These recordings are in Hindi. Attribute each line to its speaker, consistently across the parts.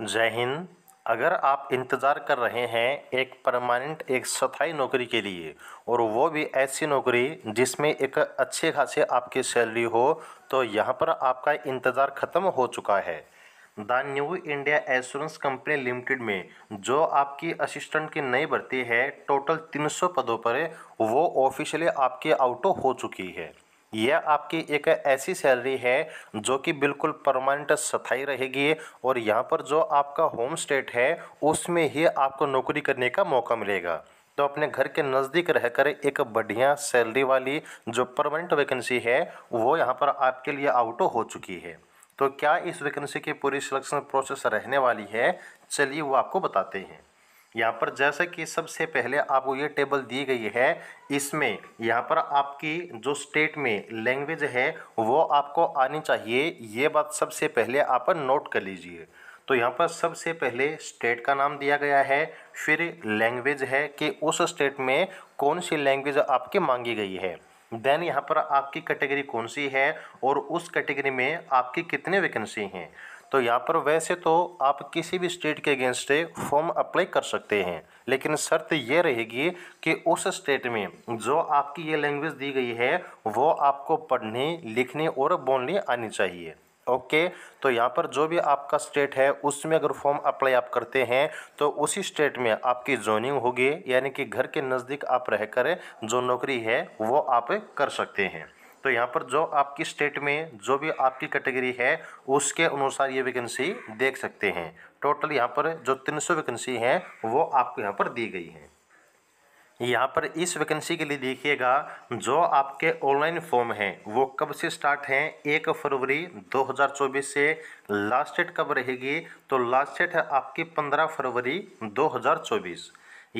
Speaker 1: जय हिंद अगर आप इंतज़ार कर रहे हैं एक परमानेंट एक स्थायी नौकरी के लिए और वो भी ऐसी नौकरी जिसमें एक अच्छे खासे आपकी सैलरी हो तो यहाँ पर आपका इंतज़ार ख़त्म हो चुका है the new India assurance company limited में जो आपकी असिस्टेंट की नई भर्ती है टोटल 300 पदों पर वो ऑफिशियली आपके आउट हो चुकी है यह आपकी एक ऐसी सैलरी है जो कि बिल्कुल परमानेंट स्थाई रहेगी और यहाँ पर जो आपका होम स्टेट है उसमें ही आपको नौकरी करने का मौका मिलेगा तो अपने घर के नज़दीक रहकर एक बढ़िया सैलरी वाली जो परमानेंट वैकेंसी है वो यहाँ पर आपके लिए आउट हो चुकी है तो क्या इस वैकेंसी की पूरी सिलेक्शन प्रोसेस रहने वाली है चलिए वो आपको बताते हैं यहाँ पर जैसे कि सबसे पहले आपको ये टेबल दी गई है इसमें यहाँ पर आपकी जो स्टेट में लैंग्वेज है वो आपको आनी चाहिए ये बात सबसे पहले आप नोट कर लीजिए तो यहाँ पर सबसे पहले स्टेट का नाम दिया गया है फिर लैंग्वेज है कि उस स्टेट में कौन सी लैंग्वेज आपकी मांगी गई है देन यहाँ पर आपकी कैटेगरी कौन सी है और उस कैटेगरी में आपकी कितने वैकेंसी हैं तो यहाँ पर वैसे तो आप किसी भी स्टेट के अगेंस्ट फॉर्म अप्लाई कर सकते हैं लेकिन शर्त ये रहेगी कि उस स्टेट में जो आपकी ये लैंग्वेज दी गई है वो आपको पढ़ने लिखने और बोलने आनी चाहिए ओके तो यहाँ पर जो भी आपका स्टेट है उसमें अगर फॉर्म अप्लाई आप करते हैं तो उसी स्टेट में आपकी जॉइनिंग होगी यानी कि घर के नज़दीक आप रहकर जो नौकरी है वो आप कर सकते हैं तो यहाँ पर जो आपकी स्टेट में जो भी आपकी कैटेगरी है उसके अनुसार ये वैकेंसी देख सकते हैं टोटल यहाँ पर जो 300 वैकेंसी हैं वो आपको यहाँ पर दी गई हैं यहाँ पर इस वैकेंसी के लिए देखिएगा जो आपके ऑनलाइन फॉर्म हैं वो कब से स्टार्ट हैं एक फरवरी 2024 से लास्ट डेट कब रहेगी तो लास्ट डेट है आपकी 15 फरवरी 2024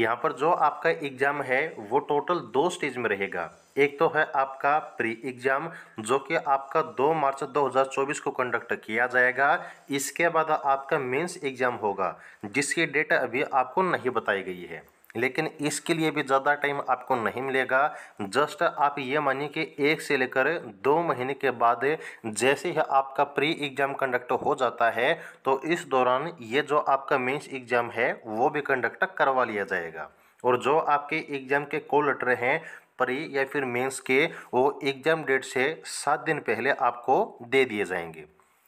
Speaker 1: यहाँ पर जो आपका एग्ज़ाम है वो टोटल दो स्टेज में रहेगा एक तो है आपका प्री एग्ज़ाम जो कि आपका 2 मार्च 2024 को कंडक्ट किया जाएगा इसके बाद आपका मेंस एग्ज़ाम होगा जिसकी डेट अभी आपको नहीं बताई गई है लेकिन इसके लिए भी ज़्यादा टाइम आपको नहीं मिलेगा जस्ट आप ये मानिए कि एक से लेकर दो महीने के बाद जैसे ही आपका प्री एग्ज़ाम कंडक्ट हो जाता है तो इस दौरान ये जो आपका मेंस एग्ज़ाम है वो भी कंडक्ट करवा लिया जाएगा और जो आपके एग्ज़ाम के कॉल लेटर हैं प्री या फिर मेंस के वो एग्ज़ाम डेट से सात दिन पहले आपको दे दिए जाएंगे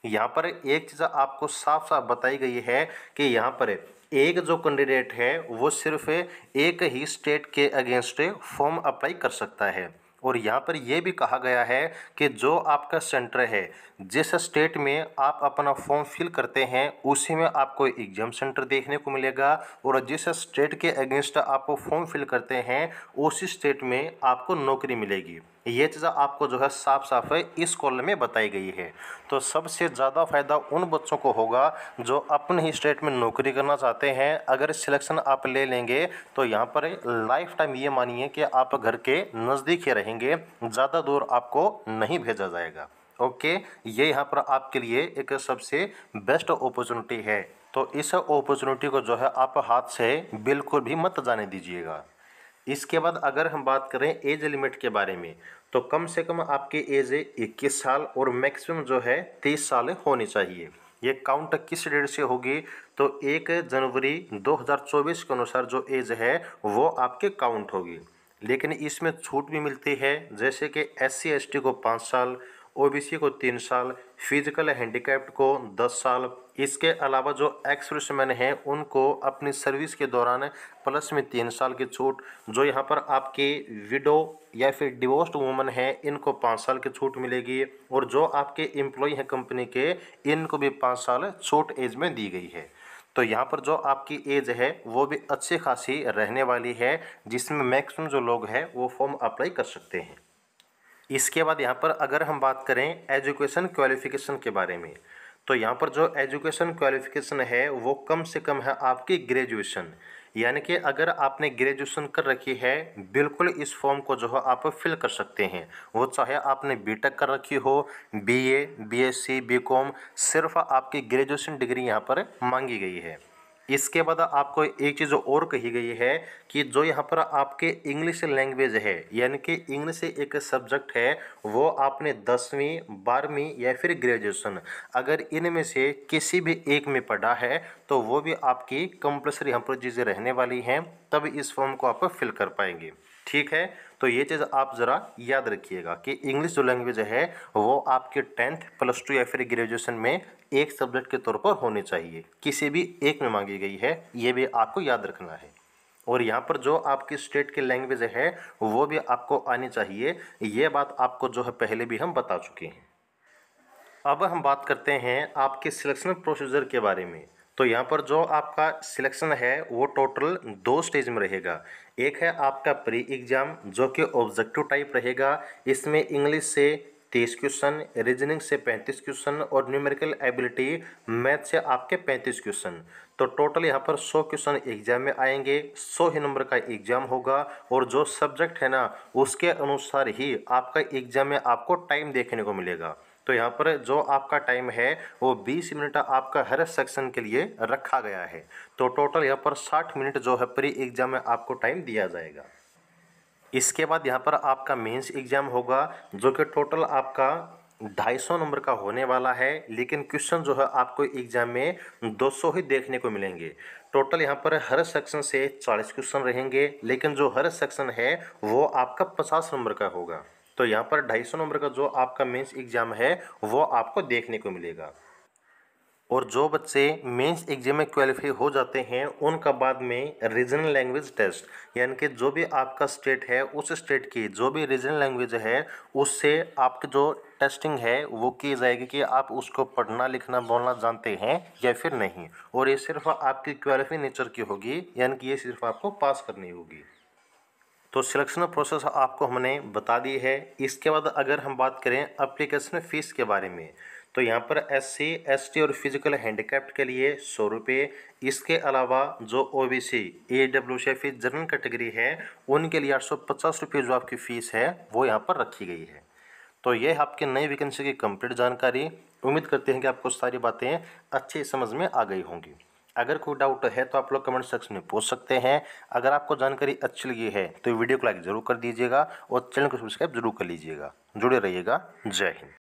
Speaker 1: यहाँ पर एक चीज़ आपको साफ साफ बताई गई है कि यहाँ पर एक जो कैंडिडेट है वो सिर्फ एक ही स्टेट के अगेंस्ट फॉर्म अप्लाई कर सकता है और यहाँ पर यह भी कहा गया है कि जो आपका सेंटर है जिस स्टेट में आप अपना फॉर्म फिल करते हैं उसी में आपको एग्जाम सेंटर देखने को मिलेगा और जिस स्टेट के अगेंस्ट आप फॉर्म फिल करते हैं उसी स्टेट में आपको नौकरी मिलेगी ये चीज़ आपको जो है साफ साफ है इस कॉलम में बताई गई है तो सबसे ज़्यादा फ़ायदा उन बच्चों को होगा जो अपने ही स्टेट में नौकरी करना चाहते हैं अगर सिलेक्शन आप ले लेंगे तो यहाँ पर लाइफ टाइम ये मानिए कि आप घर के नज़दीक ही रहेंगे ज़्यादा दूर आपको नहीं भेजा जाएगा ओके ये यहाँ पर आपके लिए एक सबसे बेस्ट अपॉर्चुनिटी है तो इस अपॉर्चुनिटी को जो है आप हाथ से बिल्कुल भी मत जाने दीजिएगा इसके बाद अगर हम बात करें एज लिमिट के बारे में तो कम से कम आपकी एज इक्कीस साल और मैक्सिमम जो है तीस साल होनी चाहिए ये काउंट किस डेट से होगी तो एक जनवरी 2024 के अनुसार जो एज है वो आपके काउंट होगी लेकिन इसमें छूट भी मिलती है जैसे कि एस सी को पाँच साल ओबीसी को तीन साल फिजिकल हैंडीकैप्ट को दस साल इसके अलावा जो एक्सप्रेसमैन हैं उनको अपनी सर्विस के दौरान प्लस में तीन साल की छूट जो यहाँ पर आपके विडो या फिर डिवोर्स्ड वूमन है इनको पाँच साल की छूट मिलेगी और जो आपके एम्प्लॉय हैं कंपनी के इनको भी पाँच साल छूट एज में दी गई है तो यहाँ पर जो आपकी एज है वो भी अच्छी खासी रहने वाली है जिसमें मैक्सिमम जो लोग हैं वो फॉर्म अप्लाई कर सकते हैं इसके बाद यहाँ पर अगर हम बात करें एजुकेशन क्वालिफ़िकेशन के बारे में तो यहाँ पर जो एजुकेशन क्वालिफ़िकेशन है वो कम से कम है आपकी ग्रेजुएशन यानी कि अगर आपने ग्रेजुएशन कर रखी है बिल्कुल इस फॉर्म को जो है आप फिल कर सकते हैं वो चाहे आपने बीटेक कर रखी हो बीए, बीएससी, बीकॉम सिर्फ आपकी ग्रेजुएशन डिग्री यहाँ पर मांगी गई है इसके बाद आपको एक चीज़ और कही गई है कि जो यहाँ पर आपके इंग्लिश लैंग्वेज है यानी कि इंग्लिश एक सब्जेक्ट है वो आपने दसवीं बारहवीं या फिर ग्रेजुएशन अगर इनमें से किसी भी एक में पढ़ा है तो वो भी आपकी कंपल्सरी यहाँ पर चीज़ें रहने वाली हैं तब इस फॉर्म को आप फिल कर पाएंगे ठीक है तो ये चीज़ आप ज़रा याद रखिएगा कि इंग्लिश जो लैंग्वेज है वो आपके टेंथ प्लस टू या फिर ग्रेजुएशन में एक सब्जेक्ट के तौर पर होनी चाहिए किसी भी एक में मांगी गई है ये भी आपको याद रखना है और यहाँ पर जो आपकी स्टेट की लैंग्वेज है वो भी आपको आनी चाहिए ये बात आपको जो है पहले भी हम बता चुके हैं अब हम बात करते हैं आपके सिलेक्शन प्रोसीजर के बारे में तो यहाँ पर जो आपका सिलेक्शन है वो टोटल दो स्टेज में रहेगा एक है आपका प्री एग्ज़ाम जो कि ऑब्जेक्टिव टाइप रहेगा इसमें इंग्लिश से तीस क्वेश्चन रीजनिंग से पैंतीस क्वेश्चन और न्यूमेरिकल एबिलिटी मैथ से आपके पैंतीस क्वेश्चन तो टोटल यहाँ पर सौ क्वेश्चन एग्जाम में आएंगे सौ ही नंबर का एग्जाम होगा और जो सब्जेक्ट है ना उसके अनुसार ही आपका एग्जाम में आपको टाइम देखने को मिलेगा तो यहाँ पर जो आपका टाइम है वो 20 मिनट आपका हर सेक्शन के लिए रखा गया है तो टोटल यहाँ पर 60 मिनट जो है प्री एग्ज़ाम में आपको टाइम दिया जाएगा इसके बाद यहाँ पर आपका मेंस एग्ज़ाम होगा जो कि टोटल आपका ढाई सौ नंबर का होने वाला है लेकिन क्वेश्चन जो है आपको एग्जाम में 200 ही देखने को मिलेंगे टोटल यहाँ पर हर सेक्शन से 40 क्वेश्चन रहेंगे लेकिन जो हर सेक्शन है वो आपका 50 नंबर का होगा तो यहाँ पर ढाई सौ नंबर का जो आपका मेंस एग्ज़ाम है वो आपको देखने को मिलेगा और जो बच्चे मेंस एग्जाम में क्वालिफाई हो जाते हैं उनका बाद में रीजनल लैंग्वेज टेस्ट यानी कि जो भी आपका स्टेट है उस स्टेट की जो भी रीजनल लैंग्वेज है उससे आपकी जो टेस्टिंग है वो की जाएगी कि आप उसको पढ़ना लिखना बोलना जानते हैं या फिर नहीं और ये सिर्फ आपकी क्वालिफाई नेचर की होगी यानी कि ये सिर्फ आपको पास करनी होगी तो सिलेक्शन प्रोसेस आपको हमने बता दी है इसके बाद अगर हम बात करें अप्लीकेशन फ़ीस के बारे में तो यहाँ पर एस सी एस टी और फिजिकल हैंडीकैप्ट के लिए सौ रुपये इसके अलावा जो O B C A W C F general category है उनके लिए आठ सौ पचास रुपये जो आपकी फ़ीस है वो यहाँ पर रखी गई है तो ये आपके नई वैकेंसी की कंप्लीट जानकारी उम्मीद करते हैं कि आपको सारी बातें अच्छी समझ में आ गई होंगी अगर कोई डाउट है तो आप लोग कमेंट सेक्शन में पूछ सकते हैं अगर आपको जानकारी अच्छी लगी है तो वीडियो को लाइक ज़रूर कर दीजिएगा और चैनल को सब्सक्राइब जरूर कर लीजिएगा जुड़े रहिएगा जय हिंद